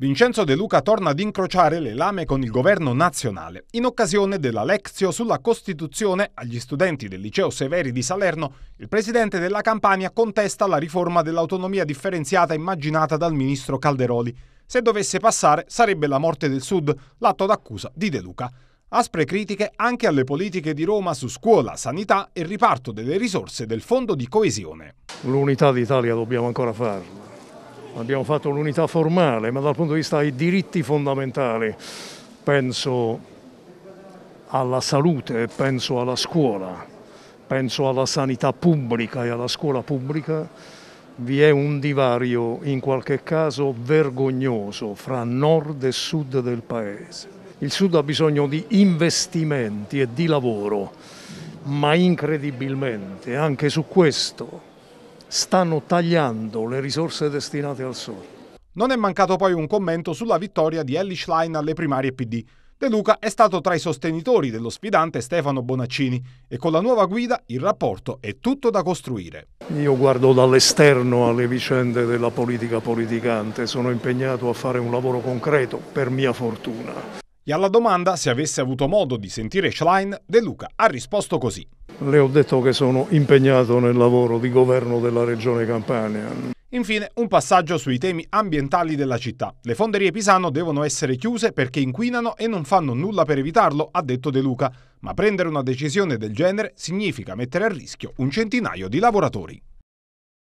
Vincenzo De Luca torna ad incrociare le lame con il governo nazionale in occasione della lezione sulla Costituzione agli studenti del liceo Severi di Salerno. Il presidente della Campania contesta la riforma dell'autonomia differenziata immaginata dal ministro Calderoli. Se dovesse passare sarebbe la morte del Sud, l'atto d'accusa di De Luca. Aspre critiche anche alle politiche di Roma su scuola, sanità e riparto delle risorse del Fondo di coesione. L'unità d'Italia dobbiamo ancora farla abbiamo fatto l'unità formale, ma dal punto di vista dei diritti fondamentali penso alla salute, penso alla scuola, penso alla sanità pubblica e alla scuola pubblica, vi è un divario in qualche caso vergognoso fra nord e sud del paese. Il sud ha bisogno di investimenti e di lavoro, ma incredibilmente anche su questo stanno tagliando le risorse destinate al sole. Non è mancato poi un commento sulla vittoria di Ellie Schlein alle primarie PD. De Luca è stato tra i sostenitori dello sfidante Stefano Bonaccini e con la nuova guida il rapporto è tutto da costruire. Io guardo dall'esterno alle vicende della politica politicante, sono impegnato a fare un lavoro concreto per mia fortuna. E alla domanda se avesse avuto modo di sentire Schlein, De Luca ha risposto così. Le ho detto che sono impegnato nel lavoro di governo della regione Campania. Infine, un passaggio sui temi ambientali della città. Le fonderie Pisano devono essere chiuse perché inquinano e non fanno nulla per evitarlo, ha detto De Luca, ma prendere una decisione del genere significa mettere a rischio un centinaio di lavoratori.